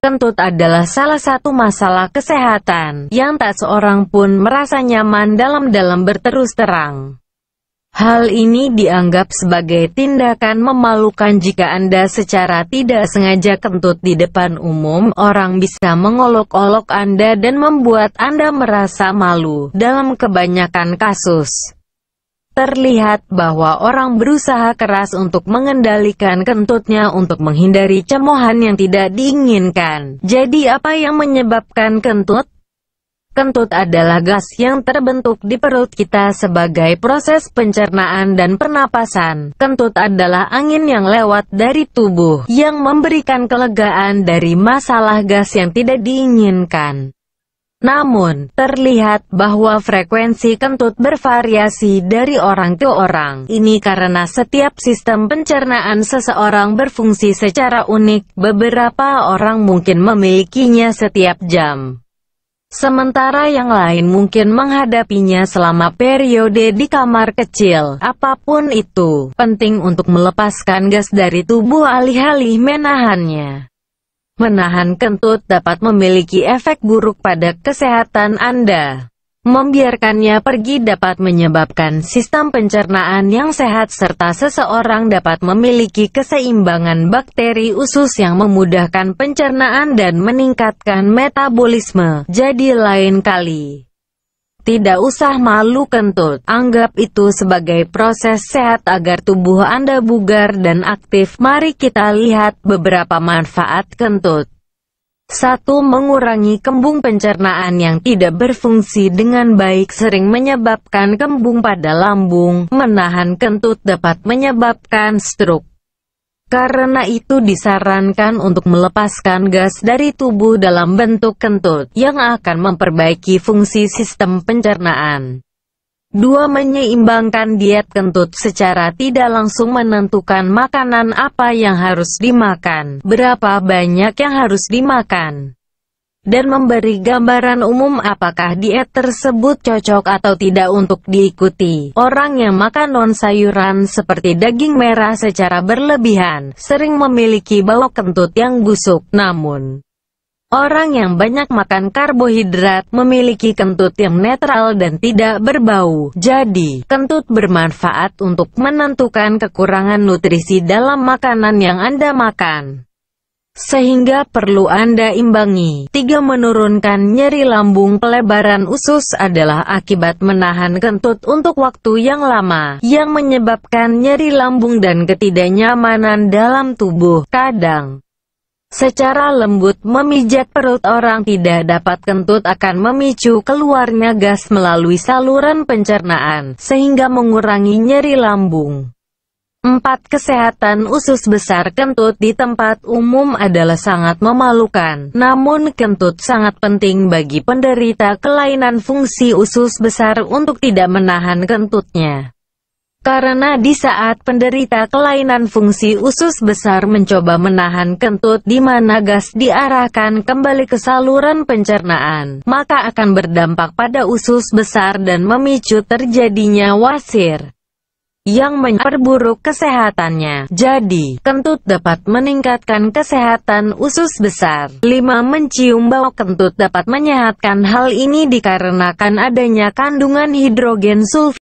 Kentut adalah salah satu masalah kesehatan yang tak seorang pun merasa nyaman dalam-dalam berterus terang. Hal ini dianggap sebagai tindakan memalukan jika Anda secara tidak sengaja kentut di depan umum, orang bisa mengolok-olok Anda dan membuat Anda merasa malu dalam kebanyakan kasus. Terlihat bahwa orang berusaha keras untuk mengendalikan kentutnya untuk menghindari cemohan yang tidak diinginkan. Jadi apa yang menyebabkan kentut? Kentut adalah gas yang terbentuk di perut kita sebagai proses pencernaan dan pernapasan. Kentut adalah angin yang lewat dari tubuh, yang memberikan kelegaan dari masalah gas yang tidak diinginkan. Namun, terlihat bahwa frekuensi kentut bervariasi dari orang ke orang. Ini karena setiap sistem pencernaan seseorang berfungsi secara unik, beberapa orang mungkin memilikinya setiap jam. Sementara yang lain mungkin menghadapinya selama periode di kamar kecil. Apapun itu, penting untuk melepaskan gas dari tubuh alih-alih menahannya. Menahan kentut dapat memiliki efek buruk pada kesehatan Anda. Membiarkannya pergi dapat menyebabkan sistem pencernaan yang sehat serta seseorang dapat memiliki keseimbangan bakteri usus yang memudahkan pencernaan dan meningkatkan metabolisme. Jadi lain kali. Tidak usah malu kentut, anggap itu sebagai proses sehat agar tubuh Anda bugar dan aktif. Mari kita lihat beberapa manfaat kentut. 1. Mengurangi kembung pencernaan yang tidak berfungsi dengan baik sering menyebabkan kembung pada lambung. Menahan kentut dapat menyebabkan stroke. Karena itu disarankan untuk melepaskan gas dari tubuh dalam bentuk kentut yang akan memperbaiki fungsi sistem pencernaan. 2. Menyeimbangkan diet kentut secara tidak langsung menentukan makanan apa yang harus dimakan, berapa banyak yang harus dimakan dan memberi gambaran umum apakah diet tersebut cocok atau tidak untuk diikuti. Orang yang makan non-sayuran seperti daging merah secara berlebihan, sering memiliki bau kentut yang busuk, namun Orang yang banyak makan karbohidrat memiliki kentut yang netral dan tidak berbau. Jadi, kentut bermanfaat untuk menentukan kekurangan nutrisi dalam makanan yang Anda makan sehingga perlu Anda imbangi. 3. Menurunkan nyeri lambung pelebaran usus adalah akibat menahan kentut untuk waktu yang lama, yang menyebabkan nyeri lambung dan ketidaknyamanan dalam tubuh. Kadang, Secara lembut memijat perut orang tidak dapat kentut akan memicu keluarnya gas melalui saluran pencernaan, sehingga mengurangi nyeri lambung. 4. Kesehatan usus besar kentut di tempat umum adalah sangat memalukan. Namun kentut sangat penting bagi penderita kelainan fungsi usus besar untuk tidak menahan kentutnya. Karena di saat penderita kelainan fungsi usus besar mencoba menahan kentut di mana gas diarahkan kembali ke saluran pencernaan, maka akan berdampak pada usus besar dan memicu terjadinya wasir yang memperburuk kesehatannya. Jadi, kentut dapat meningkatkan kesehatan usus besar. 5. Mencium bau kentut dapat menyehatkan hal ini dikarenakan adanya kandungan hidrogen sulfida.